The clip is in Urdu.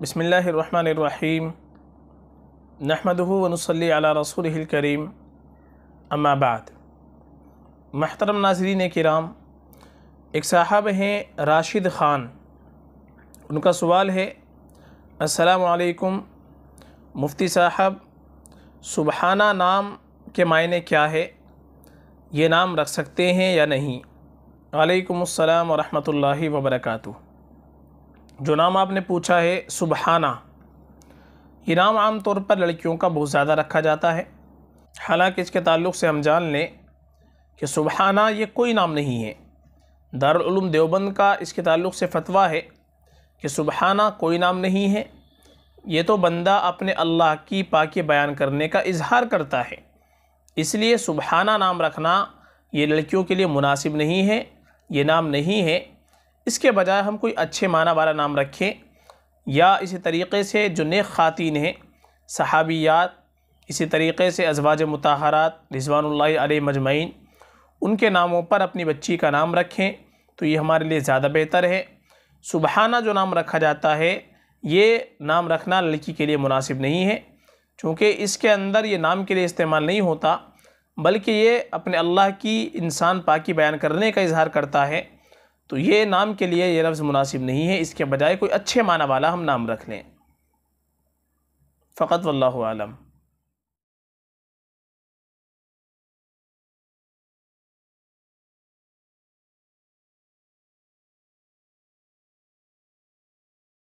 بسم اللہ الرحمن الرحیم نحمده ونصلی علی رسوله الكریم اما بعد محترم ناظرین کرام ایک صاحب ہیں راشد خان ان کا سوال ہے السلام علیکم مفتی صاحب سبحانہ نام کے معنی کیا ہے یہ نام رکھ سکتے ہیں یا نہیں علیکم السلام ورحمۃ اللہ وبرکاتہ جو نام آپ نے پوچھا ہے سبحانہ یہ نام عام طور پر لڑکیوں کا بہت زیادہ رکھا جاتا ہے حالانکہ اس کے تعلق سے ہم جان لیں کہ سبحانہ یہ کوئی نام نہیں ہے دارالعلوم دیوبند کا اس کے تعلق سے فتویٰ ہے کہ سبحانہ کوئی نام نہیں ہے یہ تو بندہ اپنے اللہ کی پاکی بیان کرنے کا اظہار کرتا ہے اس لیے سبحانہ نام رکھنا یہ لڑکیوں کے لیے مناسب نہیں ہے یہ نام نہیں ہے اس کے بجائے ہم کوئی اچھے معنی والا نام رکھیں یا اسی طریقے سے جو نیک خواتین ہیں صحابیات اسی طریقے سے ازواج متحرات رضوان اللہ علیہ مجمعین ان کے ناموں پر اپنی بچی کا نام رکھیں تو یہ ہمارے لیے زیادہ بہتر ہے سبحانہ جو نام رکھا جاتا ہے یہ نام رکھنا لڑکی کے لیے مناسب نہیں ہے چونکہ اس کے اندر یہ نام کے لیے استعمال نہیں ہوتا بلکہ یہ اپنے اللہ کی انسان پاکی بیان کرنے کا اظہار کرتا ہے تو یہ نام کے لیے یہ لفظ مناسب نہیں ہے اس کے بجائے کوئی اچھے معنی والا ہم نام رکھ لیں فقط واللہ عالم